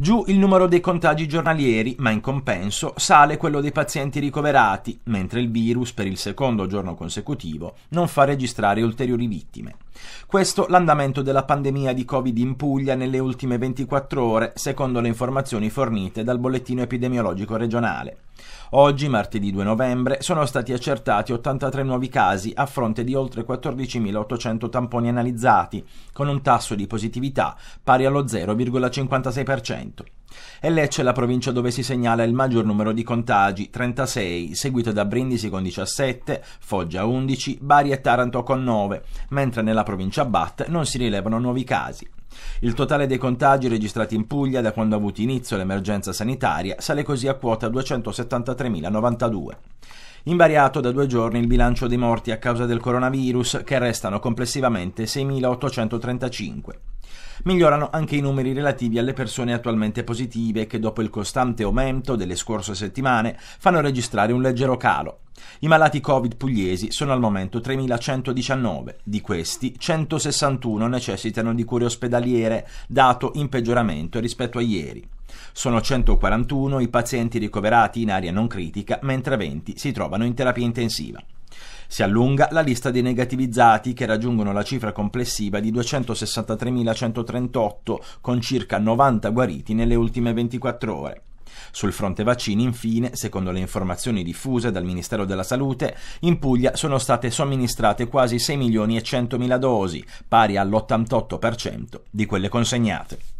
Giù il numero dei contagi giornalieri, ma in compenso sale quello dei pazienti ricoverati, mentre il virus per il secondo giorno consecutivo non fa registrare ulteriori vittime. Questo l'andamento della pandemia di Covid in Puglia nelle ultime 24 ore, secondo le informazioni fornite dal bollettino epidemiologico regionale. Oggi, martedì 2 novembre, sono stati accertati 83 nuovi casi a fronte di oltre 14.800 tamponi analizzati, con un tasso di positività pari allo 0,56%. È Lecce è la provincia dove si segnala il maggior numero di contagi, 36, seguito da Brindisi con 17, Foggia 11, Bari e Taranto con 9, mentre nella provincia Bat non si rilevano nuovi casi. Il totale dei contagi registrati in Puglia da quando ha avuto inizio l'emergenza sanitaria sale così a quota 273.092. Invariato da due giorni il bilancio dei morti a causa del coronavirus, che restano complessivamente 6.835. Migliorano anche i numeri relativi alle persone attualmente positive che dopo il costante aumento delle scorse settimane fanno registrare un leggero calo. I malati Covid pugliesi sono al momento 3.119, di questi 161 necessitano di cure ospedaliere, dato in peggioramento rispetto a ieri. Sono 141 i pazienti ricoverati in area non critica, mentre 20 si trovano in terapia intensiva. Si allunga la lista dei negativizzati che raggiungono la cifra complessiva di 263.138 con circa 90 guariti nelle ultime 24 ore. Sul fronte vaccini, infine, secondo le informazioni diffuse dal Ministero della Salute, in Puglia sono state somministrate quasi 6 milioni e 100 dosi, pari all'88% di quelle consegnate.